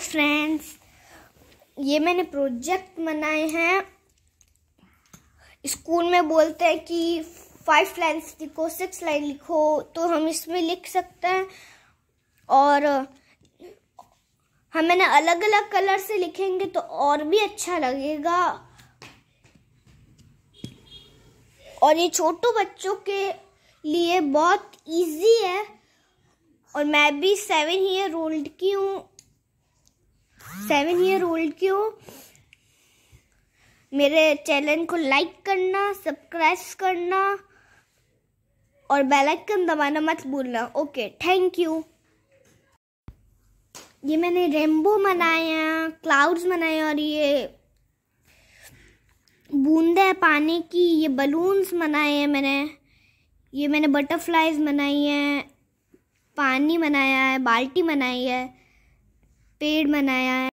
friends ये मैंने project बनाए हैं स्कूल में बोलते हैं कि फाइव लाइन्स लिखो सिक्स लाइन लिखो तो हम इसमें लिख सकते हैं और हम ना अलग अलग कलर से लिखेंगे तो और भी अच्छा लगेगा और ये छोटू बच्चों के लिए बहुत इजी है और मैं भी सेवन ईयर ओल्ड की हूँ सेवन ईयर ओल्ड की हो मेरे चैनल को लाइक करना सब्सक्राइब करना और बेल आइकन दबाना मत भूलना ओके थैंक यू ये मैंने रेम्बो बनाया क्लाउड्स बनाए और ये बूंदे पानी की ये बलून्स बनाए हैं मैंने ये मैंने बटरफ्लाइज बनाई हैं पानी बनाया है बाल्टी बनाई है पेड़ बनाया है